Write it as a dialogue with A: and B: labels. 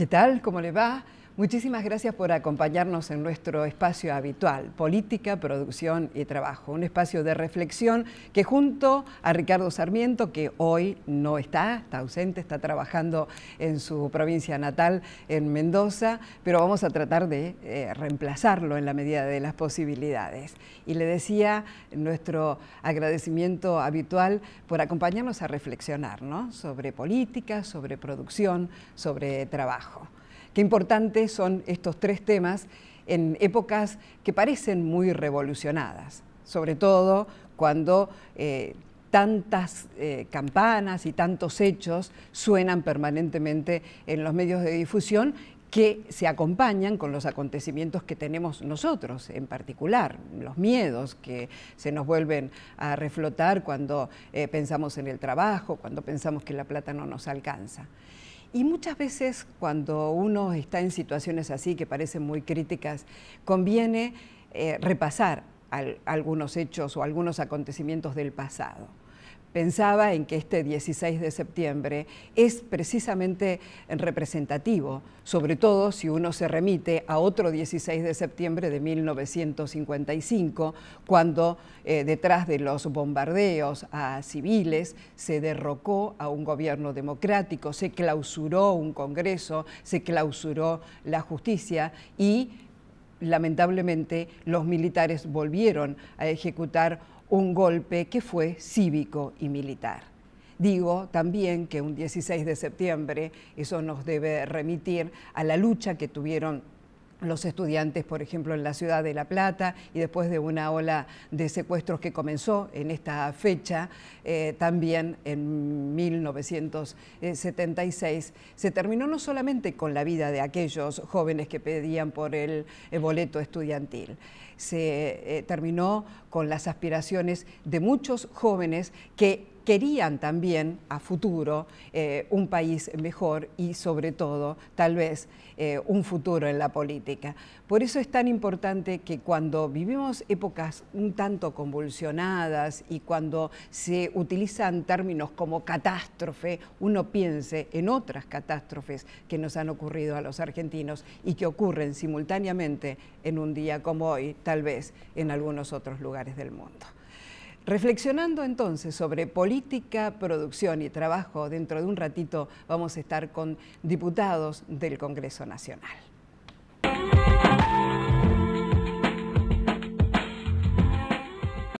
A: ¿Qué tal? ¿Cómo le va? Muchísimas gracias por acompañarnos en nuestro espacio habitual, Política, Producción y Trabajo, un espacio de reflexión que junto a Ricardo Sarmiento, que hoy no está, está ausente, está trabajando en su provincia natal, en Mendoza, pero vamos a tratar de eh, reemplazarlo en la medida de las posibilidades. Y le decía nuestro agradecimiento habitual por acompañarnos a reflexionar sobre política, sobre producción, sobre trabajo. Qué importantes son estos tres temas en épocas que parecen muy revolucionadas, sobre todo cuando eh, tantas eh, campanas y tantos hechos suenan permanentemente en los medios de difusión que se acompañan con los acontecimientos que tenemos nosotros en particular, los miedos que se nos vuelven a reflotar cuando eh, pensamos en el trabajo, cuando pensamos que la plata no nos alcanza. Y muchas veces cuando uno está en situaciones así que parecen muy críticas, conviene eh, repasar algunos hechos o algunos acontecimientos del pasado pensaba en que este 16 de septiembre es precisamente representativo, sobre todo si uno se remite a otro 16 de septiembre de 1955, cuando eh, detrás de los bombardeos a civiles se derrocó a un gobierno democrático, se clausuró un Congreso, se clausuró la justicia y lamentablemente los militares volvieron a ejecutar un golpe que fue cívico y militar. Digo también que un 16 de septiembre, eso nos debe remitir a la lucha que tuvieron los estudiantes, por ejemplo, en la ciudad de La Plata y después de una ola de secuestros que comenzó en esta fecha, eh, también en 1976, se terminó no solamente con la vida de aquellos jóvenes que pedían por el, eh, boleto estudiantil, se eh, terminó con las aspiraciones de muchos jóvenes que querían también a futuro eh, un país mejor y sobre todo tal vez eh, un futuro en la política. Por eso es tan importante que cuando vivimos épocas un tanto convulsionadas y cuando se utilizan términos como catástrofe, uno piense en otras catástrofes que nos han ocurrido a los argentinos y que ocurren simultáneamente en un día como hoy, tal vez en algunos otros lugares del mundo. Reflexionando entonces sobre política, producción y trabajo, dentro de un ratito vamos a estar con diputados del Congreso Nacional.